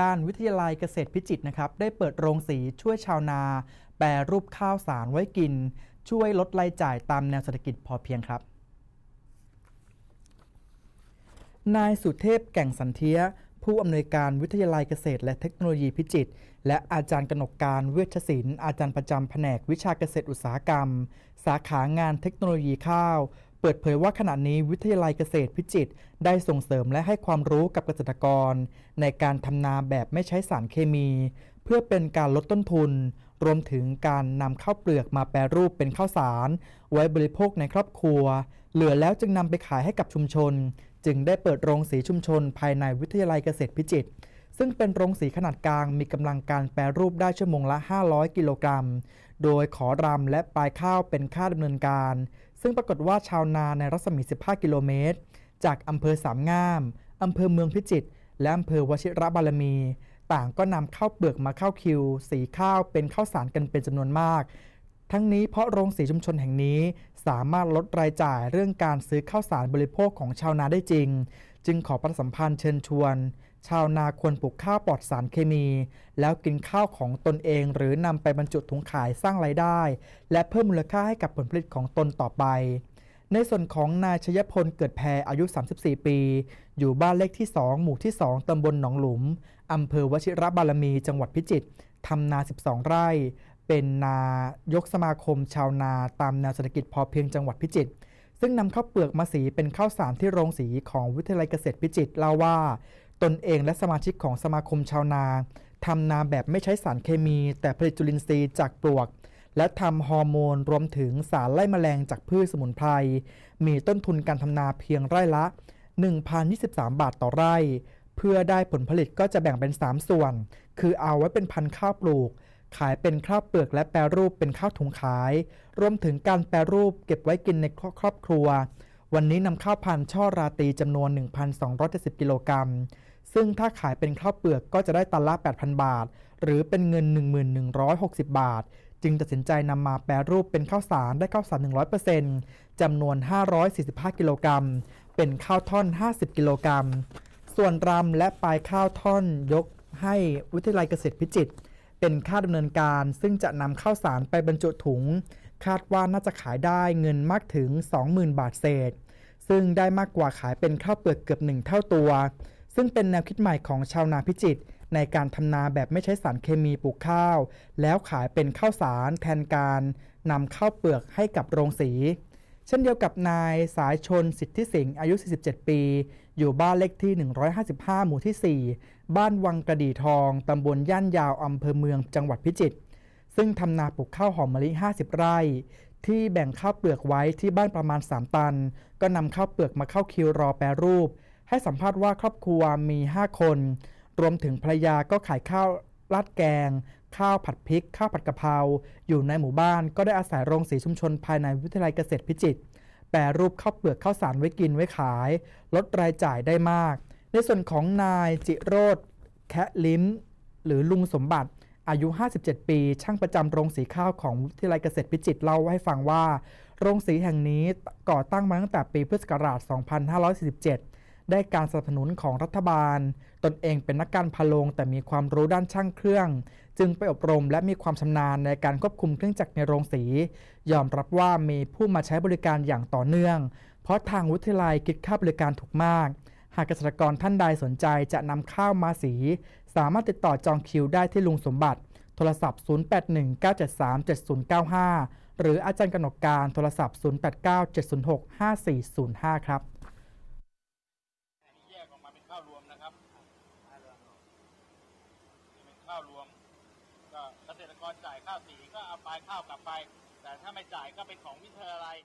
ด้านวิทยาลัยเกษตรพิจิตรนะครับได้เปิดโรงสี ช่วยชาวนา แปรรูปข้าวสารไว้กิน ช่วยลดรายจ่ายตามแนวเศรษฐกิจ พอเพียงครับ นายสุเทพแก่งสันเทีย ผู้อำนวยการวิทยาลัยเกษตร และเทคโนโลยีพิจิตรและอาจารย์กนกการเวชศิลป์อาจารย์ประจำแผนกวิชาเกษตรอุตสาหกรรม สาขางานเทคโนโลยีข้าวเปิดเผยว่าขณะนี้วิทยาลัยเกษตรพิจิตรได้ส่งเสริมและให้ความรู้กับเกษตรกร ในการทำนาแบบไม่ใช้สารเคมี เพื่อเป็นการลดต้นทุน รวมถึงการนำข้าวเปลือกมาแปรรูปเป็นข้าวสาร ไว้บริโภคในครอบครัว เหลือแล้วจึงนำไปขายให้กับชุมชน จึงได้เปิดโรงสีชุมชนภายในวิทยาลัยเกษตรพิจิตรซึ่งเป็นโรงสีขนาดกลางมีกำลังการแปรรูปได้ชั่วโมงละ 500 กิโลกรัม โดยขอรำและปลายข้าวเป็นค่าดำเนินการ ซึ่งปรากฏว่าชาวนาในรัศมี 15 กิโลเมตร จากอำเภอสามงามอำเภอเมืองพิจิตร และอำเภอวชิระบารมี ต่างก็นำข้าวเปลือกมาเข้าคิว สีข้าวเป็นข้าวสารกันเป็นจำนวนมาก ทั้งนี้เพราะโรงสีชุมชนแห่งนี้สามารถลดรายจ่ายเรื่องการซื้อข้าวสารบริโภคของชาวนาได้จริง จึงขอประสัมพันธ์เชิญชวนชาวนาควรปลูกข้าวปลอดสารเคมี แล้วกินข้าวของตนเอง หรือนำไปบรรจุถุงขายสร้างไรายได้ และเพิ่มมูลค่าให้กับผลผลิตของตนต่อไป ในส่วนของนายชยพลเกิดแพรอายุ 34 ปี อยู่บ้านเลขที่ 2 หมู่ที่ 2 ตำบลหนองหลุม อำเภอวชิรบารมีจังหวัดพิจิตรทำนา 12 ไร่ เป็นนายกสมาคมชาวนาตามแนวเศรษฐกิจพอเพียงจังหวัดพิจิตรซึ่งนำข้าวเปลือกมาสีเป็นข้าวสารที่โรงสีของวิทยาลัยเกษตรพิจิตรเล่าว่าตนเองและสมาชิกของสมาคมชาวนาทำนาแบบไม่ใช้สารเคมีแต่ผลิตจุลินทรีย์จากปลวก และทำฮอร์โมนรวมถึงสารไล่แมลงจากพืชสมุนไพรมีต้นทุนการทำนาเพียงไร่ละ 1,023 บาทต่อไร่ เพื่อได้ผลผลิตก็จะแบ่งเป็น 3 ส่วน คือเอาไว้เป็นพันข้าวปลูก ขายเป็นข้าวเปลือกและแปรรูปเป็นข้าวถุงขาย รวมถึงการแปรรูปเก็บไว้กินในครอบครัววันนี้นำข้าวพันธุ์ช่อราตีจำนวน 1,270 กิโลกรัม ซึ่งถ้าขายเป็นข้าวเปลือกก็จะได้ตันละ8,000 บาท หรือเป็นเงิน 1,160 บาท จึงตัดสินใจนำมาแปรรูปเป็นข้าวสารได้ข้าวสาร 100%จำนวน 545 กิโลกรัม เป็นข้าวท่อน 50 กิโลกรัม ส่วนรำและปลายข้าวท่อน ยกให้วิทยาลัยเกษตรพิจิตรเป็นค่าดำเนินการ ซึ่งจะนำข้าวสารไปบรรจุถุงคาดว่าน่าจะขายได้เงินมากถึง 20,000 บาทเศษ ซึ่งได้มากกว่าขายเป็นข้าวเปลือกเกือบหนึ่งเท่าตัว ซึ่งเป็นแนวคิดใหม่ของชาวนาพิจิตรในการทำนาแบบไม่ใช้สารเคมีปลูกข้าว แล้วขายเป็นข้าวสารแทนการนำข้าวเปลือกให้กับโรงสี เช่นเดียวกับนายสายชนสิทธิสิงห์อายุ 47 ปี อยู่บ้านเลขที่ 155 หมู่ที่ 4 บ้านวังกระดีทองตำบลย่านยาวอำเภอเมือง จังหวัดพิจิตรซึ่งทำนาปลูกข้าวหอมมะลิ 50 ไร่ ที่แบ่งข้าวเปลือกไว้ที่บ้านประมาณ 3 ตัน ก็นำข้าวเปลือกมาเข้าคิวรอแปรรูป ให้สัมภาษณ์ว่าครอบครัวมี 5 คน รวมถึงภรรยาก็ขายข้าวลาดแกง ข้าวผัดพริก ข้าวผัดกะเพรา อยู่ในหมู่บ้านก็ได้อาศัยโรงสีชุมชนภายในวิทยาลัยเกษตรพิจิตรแปรรูปข้าวเปลือกข้าวสารไว้กินไว้ขาย ลดรายจ่ายได้มาก ในส่วนของนายจิโรธแคะลิ้ม หรือลุงสมบัติอายุ 57 ปี ช่างประจำโรงสีข้าวของวิทยาลัยเกษตรพิจิตรเล่าให้ฟังว่า โรงสีแห่งนี้ก่อตั้งมาตั้งแต่ปีพุทธศักราช 2547 ได้การสนับสนุนของรัฐบาล ตนเองเป็นนักการพะโลงแต่มีความรู้ด้านช่างเครื่อง จึงไปอบรมและมีความชำนาญในการควบคุมเครื่องจักรในโรงสี ยอมรับว่ามีผู้มาใช้บริการอย่างต่อเนื่อง เพราะทางวิทยาลัยคิดค่าบริการถูกมากหากเกษตรกรท่านใดสนใจจะนำข้าวมาสี สามารถติดต่อจองคิวได้ที่ลุงสมบัติ โทรศัพท์ 0819737095 หรืออาจารย์กนกการโทรศัพท์ 0897065405 ครับแยกออกมาเป็นข้าวรวมนะครับ เป็นข้าวรวม ก็เกษตรกรจ่ายข้าวสีก็เอาไปข้าวกลับไป แต่ถ้าไม่จ่ายก็เป็นของวิทยาลัย